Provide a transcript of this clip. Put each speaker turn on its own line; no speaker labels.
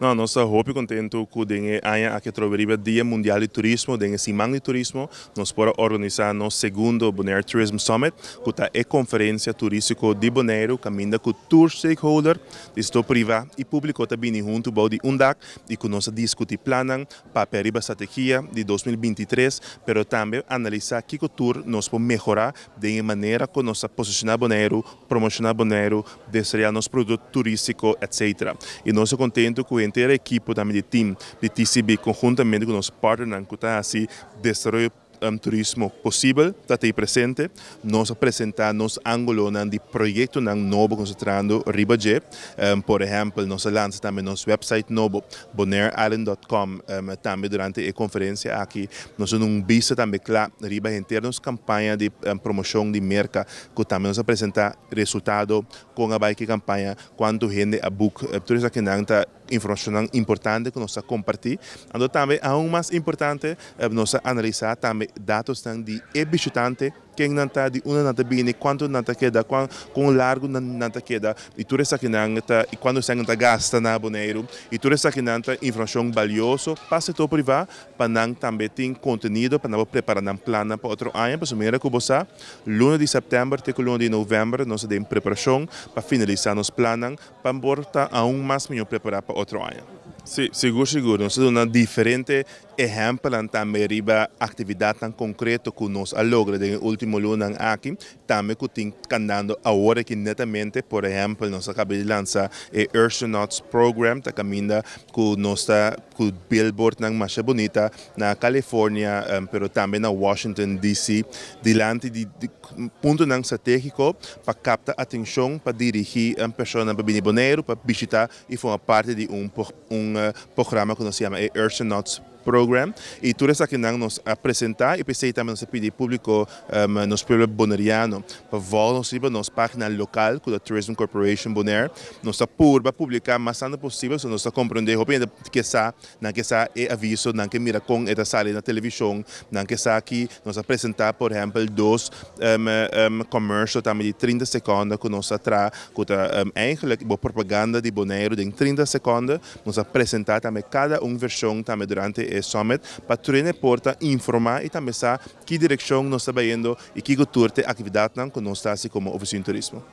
No, nossa hobby contento que o que Dia Mundial de Turismo, o semana de turismo, nós para organizar nosso segundo Bonaire Tourism Summit, que é a conferência turística de Bonaire, caminha com tour stakeholder, isto privado e público também junto o de UNDAC e que nós discutir planos papéis e estratégia de 2023, mas também analisar que o tour nós pode melhorar de maneira que nós posicionar Bonaire, promocionar Bonaire, desarrollar nosso produto turístico, etc. E nós contentes com inteira equipe também de time de TCB, conjuntamente com os partners que está assim, desenvolvendo um turismo possível, está aí presente, nós apresentamos ângulo de projeto novo concentrando Ribagé, um, por exemplo, nós lançamos também nosso website novo, bonairisland.com, um, também durante a conferência aqui, nós um visto também, claro, Riba inteira, nossa campanha de um, promoção de marca, que também nos apresenta resultado com a bike campanha, quanto rende a book, tudo que aqui está informação importante que nós compartilhamos. Então, também, aún mais importante, eh, nós analisar também dados de e quem não está de uma nata bem, quanto nata queda, quão, quão largo nata queda, e tudo isso que e quando você não gasta na aboneiro, e tudo isso que nanta informação valiosa para o setor privado, para não também ter conteúdo, para não preparar um plano para outro ano, para sumir que você, lunes de setembro até lunes de novembro, nós temos preparação para finalizar nos planos, para a um mais melhor preparar para outro ano. Sí, seguro, seguro. temos una diferente ejemplo também, de atividade tan concreta que nós logra en el último lunes aquí, también que estamos andando agora que netamente, por exemplo, nós acaba de lançar o eh, Astronauts Program, que camina con com con billboard mais bonita na Califórnia, mas também na Washington DC, diante de, de ponto estratégico para captar atenção, para dirigir a pessoa para venir para visitar e formar parte de um. um eh, programa que nos llama eh, Earthnuts Program e tudo isso que nos eh, a e y pensei também nos pedir público um, nos pueblo boneriano para voltar sobre nossa página local com a Tourism Corporation Bonaire nos apurba publicar mais rápido possível se nos compreender o que sa não que sa é aviso não que mira com esta sala na televisão não que sa aqui nos apresentar por exemplo dois um, um, comércio também de 30 segundos que nós atra com a um, propaganda de Bonaire de 30 segundos nos apresentar apresentar também cada uma versão também durante o summit para tornar a porta informar e também saber que direção nós estamos indo e que tipo atividade nós estamos assim como oficina de turismo.